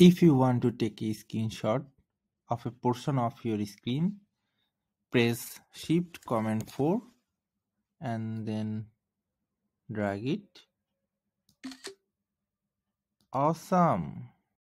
If you want to take a screenshot of a portion of your screen, press Shift Command 4 and then drag it. Awesome!